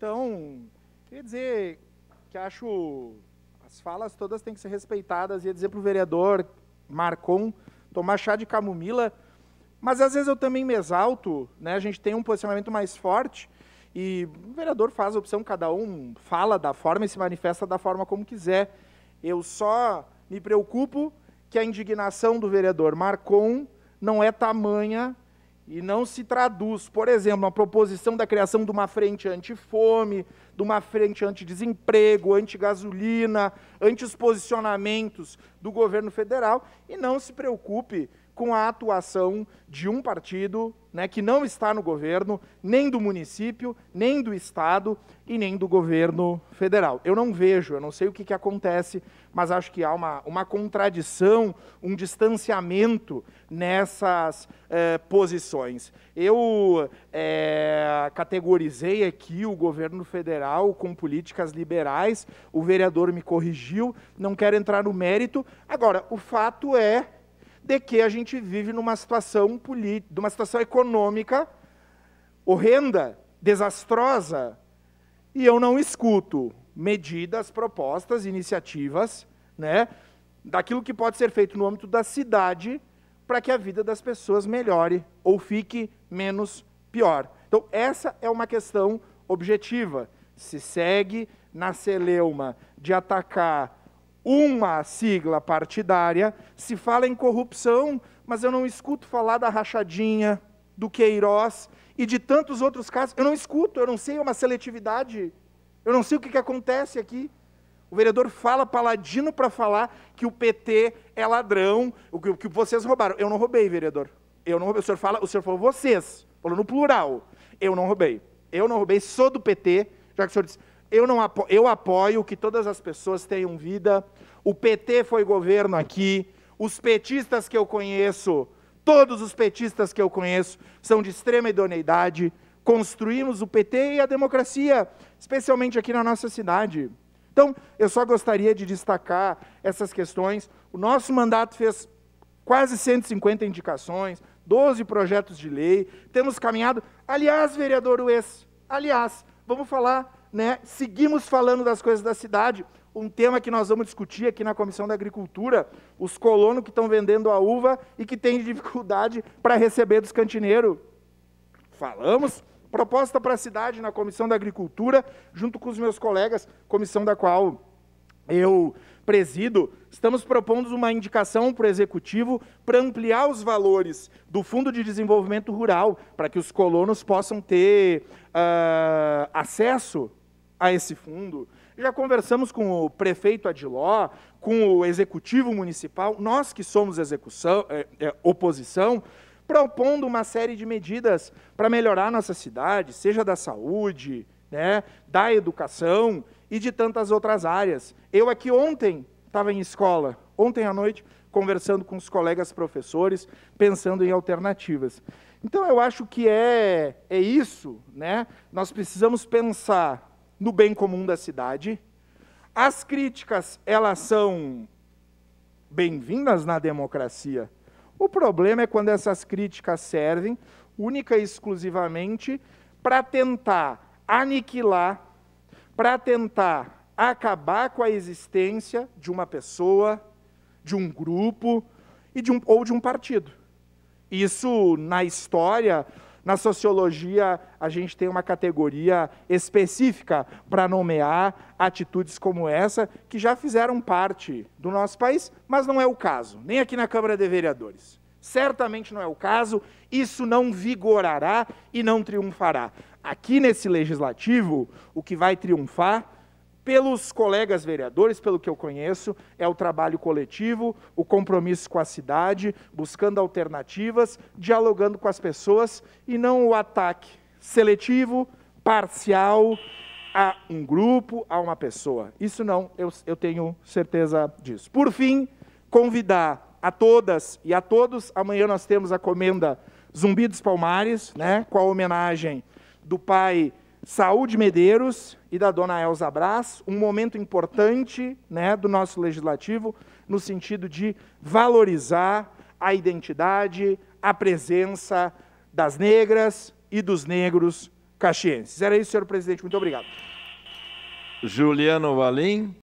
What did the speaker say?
Então, queria dizer que acho as falas todas têm que ser respeitadas. Ia dizer para o vereador Marcon tomar chá de camomila, mas às vezes eu também me exalto, né? A gente tem um posicionamento mais forte e o vereador faz a opção, cada um fala da forma e se manifesta da forma como quiser. Eu só me preocupo que a indignação do vereador Marcon não é tamanha e não se traduz, por exemplo, a proposição da criação de uma frente antifome, de uma frente antidesemprego, antigasolina, anti-posicionamentos do governo federal, e não se preocupe com a atuação de um partido né, que não está no governo, nem do município, nem do estado e nem do governo federal. Eu não vejo, eu não sei o que, que acontece, mas acho que há uma, uma contradição, um distanciamento nessas eh, posições. Eu eh, categorizei aqui o governo federal com políticas liberais, o vereador me corrigiu, não quero entrar no mérito. Agora, o fato é de que a gente vive numa situação política, numa situação econômica horrenda, desastrosa, e eu não escuto medidas, propostas, iniciativas, né, daquilo que pode ser feito no âmbito da cidade para que a vida das pessoas melhore ou fique menos pior. Então, essa é uma questão objetiva. Se segue na celeuma de atacar uma sigla partidária, se fala em corrupção, mas eu não escuto falar da rachadinha, do Queiroz e de tantos outros casos. Eu não escuto, eu não sei, é uma seletividade. Eu não sei o que, que acontece aqui. O vereador fala paladino para falar que o PT é ladrão, o que, que, vocês roubaram. Eu não roubei, vereador. Eu não roubei. O senhor fala, o senhor falou vocês, falou no plural. Eu não roubei. Eu não roubei, sou do PT, já que o senhor disse, eu, não apo eu apoio que todas as pessoas tenham vida. O PT foi governo aqui. Os petistas que eu conheço, todos os petistas que eu conheço, são de extrema idoneidade. Construímos o PT e a democracia, especialmente aqui na nossa cidade. Então, eu só gostaria de destacar essas questões. O nosso mandato fez quase 150 indicações, 12 projetos de lei, temos caminhado. Aliás, vereador Ues, aliás, vamos falar né, seguimos falando das coisas da cidade. Um tema que nós vamos discutir aqui na Comissão da Agricultura, os colonos que estão vendendo a uva e que têm dificuldade para receber dos cantineiros. Falamos, proposta para a cidade na Comissão da Agricultura, junto com os meus colegas, comissão da qual eu presido, estamos propondo uma indicação para o Executivo para ampliar os valores do Fundo de Desenvolvimento Rural, para que os colonos possam ter uh, acesso a esse fundo. Já conversamos com o prefeito Adiló, com o executivo municipal, nós que somos execução, é, é, oposição, propondo uma série de medidas para melhorar nossa cidade, seja da saúde, né, da educação e de tantas outras áreas. Eu aqui ontem estava em escola, ontem à noite, conversando com os colegas professores, pensando em alternativas. Então eu acho que é, é isso, né? Nós precisamos pensar no bem comum da cidade. As críticas, elas são bem-vindas na democracia. O problema é quando essas críticas servem única e exclusivamente para tentar aniquilar, para tentar acabar com a existência de uma pessoa, de um grupo e de um, ou de um partido. Isso na história na sociologia, a gente tem uma categoria específica para nomear atitudes como essa, que já fizeram parte do nosso país, mas não é o caso, nem aqui na Câmara de Vereadores. Certamente não é o caso, isso não vigorará e não triunfará. Aqui nesse legislativo, o que vai triunfar pelos colegas vereadores, pelo que eu conheço, é o trabalho coletivo, o compromisso com a cidade, buscando alternativas, dialogando com as pessoas e não o ataque seletivo, parcial a um grupo, a uma pessoa. Isso não, eu, eu tenho certeza disso. Por fim, convidar a todas e a todos, amanhã nós temos a comenda Zumbi dos Palmares, né, com a homenagem do pai Saúde Medeiros e da dona Elza Brás, um momento importante né, do nosso legislativo, no sentido de valorizar a identidade, a presença das negras e dos negros caxienses. Era isso, senhor presidente. Muito obrigado. Juliano Valim.